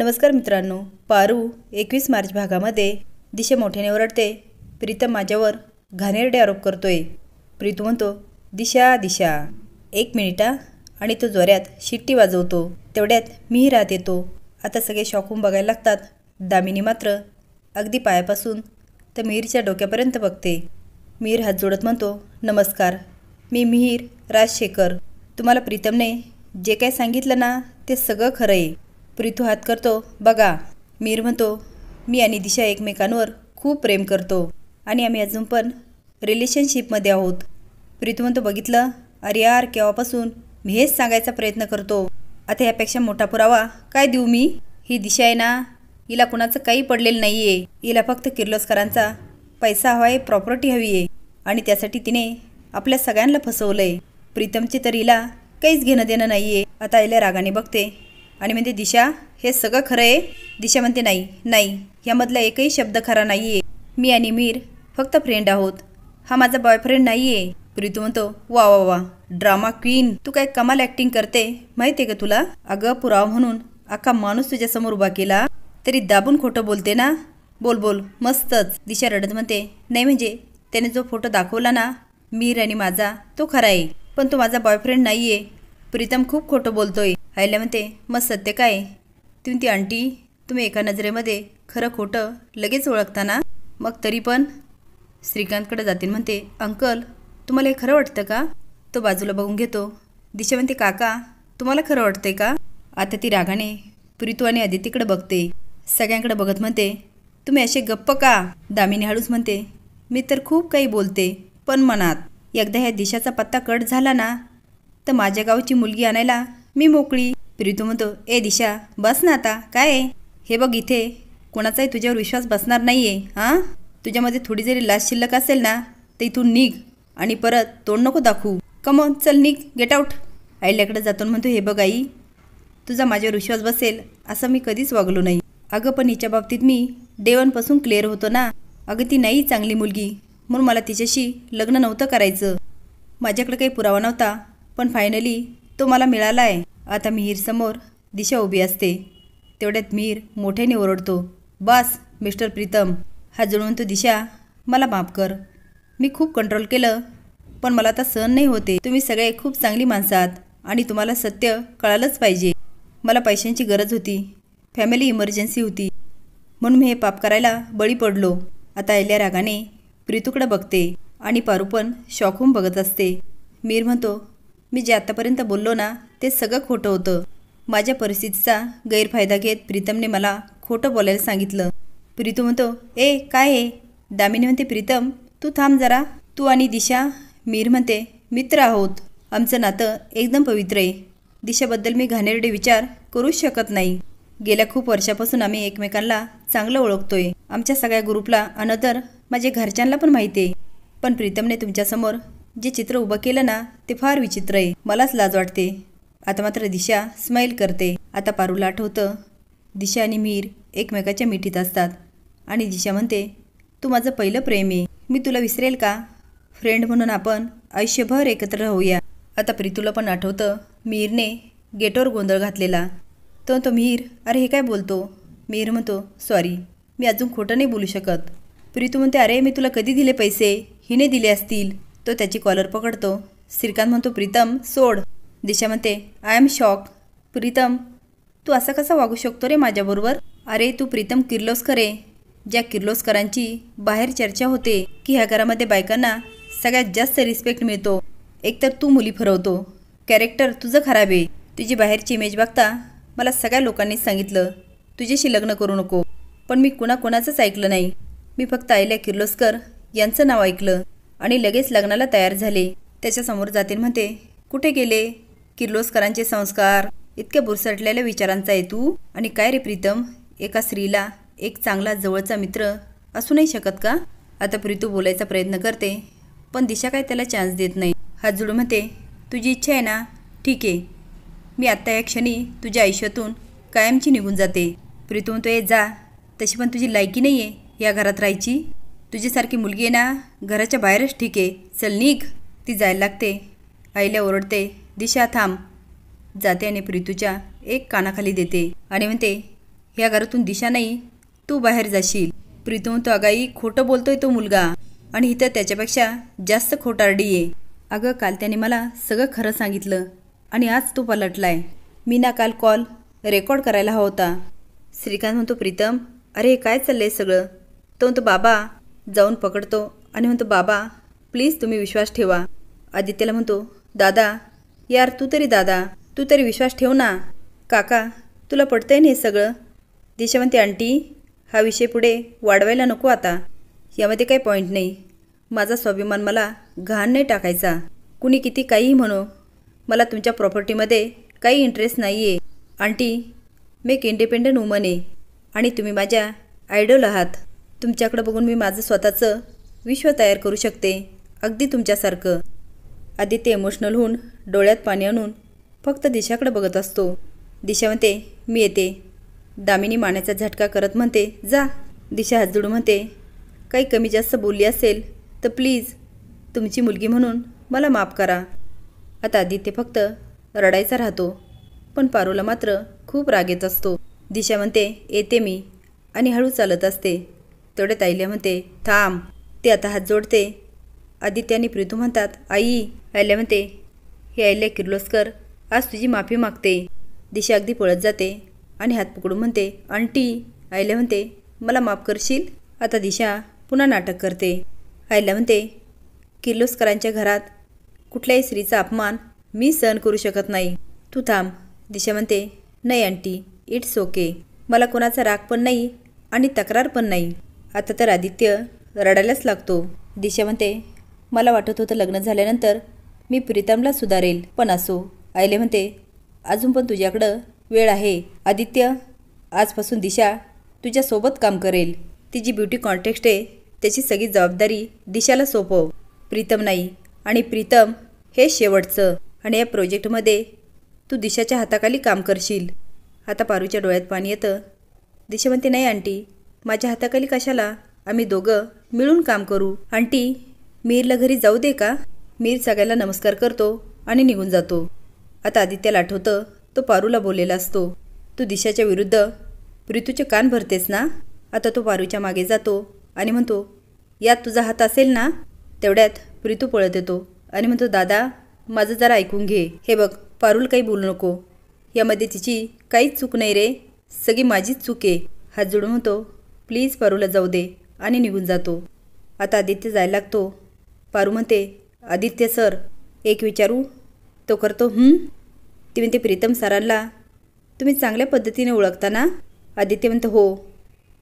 नमस्कार मित्रांनो पारू एकवीस मार्च भागामध्ये दिशा मोठ्याने ओरडते प्रीतम माझ्यावर घाणेरडे आरोप करतोय प्रीतू म्हणतो दिशा दिशा एक मिनिटा आणि तो जोऱ्यात शिट्टी वाजवतो तेवढ्यात मीही राहत येतो आता सगळे शॉकून बघायला लागतात दामिनी मात्र अगदी पायापासून तर मिहीरच्या डोक्यापर्यंत बघते मिहीर हात जोडत म्हणतो नमस्कार मी मिहीर राजशेखर तुम्हाला प्रीतमने जे काय सांगितलं ना ते सगळं खरं आहे प्रीतू हात करतो बघा मीर म्हणतो मी आणि दिशा एकमेकांवर खूप प्रेम करतो आणि आम्ही अजून पण रिलेशनशिपमध्ये आहोत प्रीतू म्हणतो बघितलं अरे यार केव्हापासून मी हेच सांगायचा प्रयत्न करतो आता यापेक्षा मोठा पुरावा काय देऊ मी ही दिशा आहे ना हिला कुणाचं काही पडलेलं नाही आहे हिला फक्त किर्लोस्करांचा पैसा हवा आहे प्रॉपर्टी हवी आहे आणि त्यासाठी तिने आपल्या सगळ्यांना फसवलं आहे प्रीतमचे तर हिला काहीच घेणं देणं नाही आहे आता हिला रागाने बघते आणि म्हणते दिशा हे सगळं खरं आहे दिशा म्हणते नाही नाही यामधला एकही शब्द खरा नाही आहे मी आणि मीर फक्त फ्रेंड आहोत हा माझा बॉयफ्रेंड नाही आहे प्रीतू म्हणतो वा वा वा ड्रामा क्वीन तू काय कमाल ऍक्टिंग करते माहिती आहे का तुला अगं पुराव म्हणून अख्खा माणूस तुझ्यासमोर उभा केला तरी दाबून खोटं बोलते ना बोल बोल मस्तच दिशा रडत म्हणते नाही म्हणजे त्याने जो फोटो दाखवला ना मीर आणि माझा तो खरा आहे पण तो माझा बॉयफ्रेंड नाही आहे प्रीतम खूप खोटं बोलतोय आयला म्हणते मग सत्य काय तुम्ही ती आंटी तुम्ही एका नजरेमध्ये खरं खोटं लगेच ओळखता ना मग तरी पण श्रीकांतकडे जातील म्हणते अंकल तुम्हाला हे खरं वाटतं का तो बाजूला बघून घेतो दिशा म्हणते काका तुम्हाला खरं वाटतंय का आता ती रागाने प्रीतू आणि आदितीकडे बघते सगळ्यांकडे बघत म्हणते तुम्ही असे गप्प का दामिनी हळूच म्हणते मी तर खूप काही बोलते पण मनात एकदा ह्या दिशाचा पत्ता कट झाला ना तर माझ्या गावची मुलगी आणायला मी मोकळी प्रीतू म्हणतो ए दिशा बस ना आता काय हे बघ इथे कोणाचाही तुझ्यावर विश्वास बसणार नाही आहे हां तुझ्यामध्ये थोडी जरी लाच शिल्लक असेल ना ते इथून निघ आणि परत तोंड नको दाखवू कम चल निघ गेट आऊट आईल्याकडे जातो म्हणतो हे बघ आई तुझा माझ्यावर विश्वास बसेल असं मी कधीच वागलो नाही अगं पण हिच्या बाबतीत मी डेवनपासून क्लिअर होतो ना अगं ती नाही चांगली मुलगी म्हणून मला तिच्याशी लग्न नव्हतं करायचं माझ्याकडे काही पुरावा नव्हता पण फायनली तो मला मिळाला आहे आता मिहीरसमोर दिशा उभी असते तेवढ्यात मीर मोठ्याने ओरडतो बस मिस्टर प्रीतम हा जुळवून तो दिशा मला माफ कर मी खूप कंट्रोल केलं पण मला आता सहन नाही होते तुम्ही सगळे खूप चांगली माणसं आहात आणि तुम्हाला सत्य कळालंच पाहिजे मला पैशांची गरज होती फॅमिली इमर्जन्सी होती म्हणून मी हे पाप करायला बळी पडलो आता ऐल्या रागाने प्रीतूकडं बघते आणि पारू पण शॉकहून बघत असते मीर म्हणतो मी जे आत्तापर्यंत बोललो ना ते सगळं खोटं होतं माझ्या परिस्थितीचा गैरफायदा घेत प्रीतमने मला खोटं बोलायला सांगितलं प्रीतम म्हणतो ए काय आहे दामिनी म्हणते प्रीतम तू थांब जरा तू आणि दिशा मीर म्हणते मित्र आहोत आमचं नातं एकदम पवित्र आहे दिशाबद्दल मी घाणेरडे विचार करूच शकत नाही गेल्या खूप वर्षापासून आम्ही एकमेकांना चांगलं ओळखतोय आमच्या सगळ्या ग्रुपला अनदर माझ्या घरच्यांना पण माहिती आहे पण प्रीतमने तुमच्यासमोर जे चित्र उभं केलं ना ते फार विचित्र आहे मलाच लाज वाटते आता मात्र दिशा स्माईल करते आता पारूला आठवतं दिशा आणि मीर एकमेकाच्या मिठीत असतात आणि दिशा म्हणते तू माझं पहिलं प्रेम आहे मी तुला विसरेल का फ्रेंड म्हणून आपण आयुष्यभर एकत्र राहूया आता प्रीतूला पण आठवतं मीरने गेटवर गोंधळ घातलेला तो तो मीर अरे हे काय बोलतो मीर म्हणतो सॉरी मी अजून खोटं नाही बोलू शकत प्रीतू म्हणते अरे मी तुला कधी दिले पैसे हिने दिले असतील तो त्याची कॉलर पकडतो श्रीकांत म्हणतो प्रीतम सोड दिशा म्हणते आय एम शॉक प्रीतम तू असा कसा वागू शकतो रे माझ्याबरोबर अरे तू प्रीतम किर्लोस्कर आहे ज्या किर्लोस्करांची बाहेर चर्चा होते की ह्या घरामध्ये बायकांना सगळ्यात जास्त रिस्पेक्ट मिळतो एकतर तू मुली फरवतो कॅरेक्टर तुझं खराब आहे तुझी बाहेरची इमेज बघता मला सगळ्या लोकांनी सांगितलं तुझ्याशी लग्न करू नको पण मी कुणाकोणाचंच ऐकलं नाही मी फक्त आयल्या किर्लोस्कर यांचं नाव ऐकलं आणि लगेच लग्नाला तयार झाले त्याच्यासमोर जातील म्हणते कुठे गेले किर्लोस्करांचे संस्कार इतक्या बुरसटलेल्या विचारांचा आहे तू आणि काय रे प्रीतम एका स्त्रीला एक चांगला जवळचा मित्र असू नाही शकत का आता प्रीतू बोलायचा प्रयत्न करते पण दिशा काय त्याला चान्स देत नाही हात जुळू म्हणते तुझी इच्छा आहे ना ठीक आहे मी आत्ता या क्षणी तुझ्या आयुष्यातून कायमची निघून जाते प्रीतू म्हणतो ये जा तशी पण तुझी लायकी नाही आहे या घरात राहायची तुझ्यासारखी मुलगी आहे ना घराच्या बाहेरच ठीक आहे चल निघ ती जायला लागते आईला ओरडते दिशा थांब जाते आणि प्रीतूच्या एक कानाखाली देते आणि म्हणते ह्या घरातून दिशा नाही तू बाहेर जाशील प्रीतू म्हणतो अगाई खोटं बोलतोय तो मुलगा आणि इथं त्याच्यापेक्षा जास्त खोटारडी आहे अगं काल त्याने मला सगळं खरं सांगितलं आणि आज तो पलटलाय मी ना काल कॉल रेकॉर्ड करायला हवा होता श्रीकांत म्हणतो प्रीतम अरे काय चाललंय सगळं तो म्हणतो बाबा जाऊन पकडतो आणि म्हणतो बाबा प्लीज तुम्ही विश्वास ठेवा आदित्यला म्हणतो दादा यार तू तरी दादा तू तरी विश्वास ठेव ना काका तुला पडतंय ना हे सगळं दिशा आंटी हा विषय पुढे वाढवायला नको आता यामध्ये काही पॉईंट नाही माझा स्वाभिमान मला घाण नाही टाकायचा कुणी किती काहीही म्हणो मला तुमच्या प्रॉपर्टीमध्ये काही इंटरेस्ट नाही आहे आंटी मी एक इंडिपेंडंट वुमन आहे आणि तुम्ही माझ्या आयडल आहात तुमच्याकडं बघून मी माझं स्वतःचं विश्व तयार करू शकते अगदी तुमच्यासारखं आदित्य इमोशनल होऊन डोळ्यात पाणी आणून फक्त दिशाकडं बघत असतो दिशा म्हणते मी येते दामिनी माण्याचा झटका करत म्हणते जा दिशा हात म्हणते काही कमी जास्त बोलली असेल तर प्लीज तुमची मुलगी म्हणून मला माफ करा आता आदित्य फक्त रडायचा राहतो पण पारूला मात्र खूप राग येत असतो दिशा म्हणते येते मी आणि हळू चालत असते तेवढे आईल्या म्हणते थांब ते आता हात जोडते आदित्य आणि प्रीतू म्हणतात आई आईल्या म्हणते हे आयल्या किर्लोस्कर आज तुझी माफी मागते दिशा अगदी पळत जाते आणि हात पकडून म्हणते आंटी आयल्या म्हणते मला माफ करशील आता दिशा पुन्हा नाटक करते आयल्या म्हणते किर्लोस्करांच्या घरात कुठल्याही स्त्रीचा अपमान मी सहन करू शकत नाही तू थांब दिशा म्हणते नाही आंटी इट्स ओके मला कोणाचा राग पण नाही आणि तक्रार पण नाही आता तर आदित्य रडायलाच लागतो दिशा म्हणते मला वाटत होतं लग्न झाल्यानंतर मी प्रीतमला सुधारेल पण असो आयले म्हणते अजून पण तुझ्याकडं वेळ आहे आदित्य आजपासून दिशा तुझ्यासोबत काम करेल ती जी ब्युटी कॉन्टेक्स्ट आहे त्याची सगळी जबाबदारी दिशाला सोपव प्रीतम नाही आणि प्रीतम हे शेवटचं आणि या प्रोजेक्टमध्ये तू दिशाच्या हाताखाली काम करशील आता पारूच्या डोळ्यात पाणी येतं दिशा म्हणते नाही आंटी माझ्या हाताखाली कशाला आम्ही दोघं मिळून काम करू आंटी मीरला घरी जाऊ दे का मीर सगळ्याला नमस्कार करतो आणि निघून जातो आता आदित्याला आठवतं तो पारूला बोललेला असतो तू दिशाच्या विरुद्ध प्रितूचे कान भरतेस ना आता तो पारूच्या मागे जातो आणि म्हणतो यात तुझा हात असेल ना तेवढ्यात प्रीतू पळत येतो आणि म्हणतो दादा माझं जरा ऐकून घे हे बघ पारूल काही बोलू नको यामध्ये तिची काहीच चूक नाही रे सगळी माझीच चूक आहे हात जोडून म्हणतो प्लीज पारूला जाऊ दे आणि निघून जातो आता आदित्य जायला लागतो पारू म्हणते आदित्य सर एक विचारू तो करतो ती म्हणते प्रीतम सरांना तुम्ही चांगल्या पद्धतीने ओळखता ना आदित्य म्हणतो हो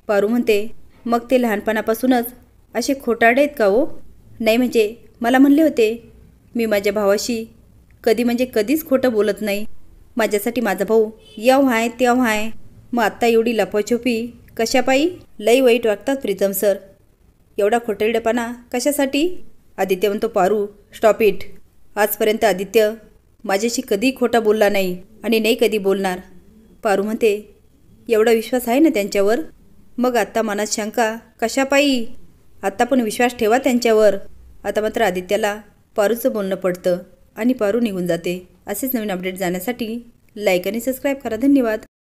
पारू म्हणते मग ते लहानपणापासूनच असे खोटाडे आहेत का हो नाही म्हणजे मला म्हणले होते मी माझ्या भावाशी कधी म्हणजे कधीच खोटं बोलत नाही माझ्यासाठी माझा भाऊ या व्हाय त्या हाय मग आत्ता एवढी लपाछोपी पायी लई वाईट वागतात प्रीतम सर एवढा खोटेडपणा कशासाठी आदित्य म्हणतो पारू स्टॉप इट आजपर्यंत आदित्य माझ्याशी कधी खोटा बोलला नाही आणि नाही कधी बोलणार पारू म्हणते एवढा विश्वास आहे ना त्यांच्यावर मग आत्ता मनात शंका कशापायी आत्ता पण विश्वास ठेवा त्यांच्यावर आता मात्र आदित्याला पारूचं बोलणं पडतं आणि पारू निघून जाते असेच नवीन अपडेट जाण्यासाठी लाईक आणि सबस्क्राईब करा धन्यवाद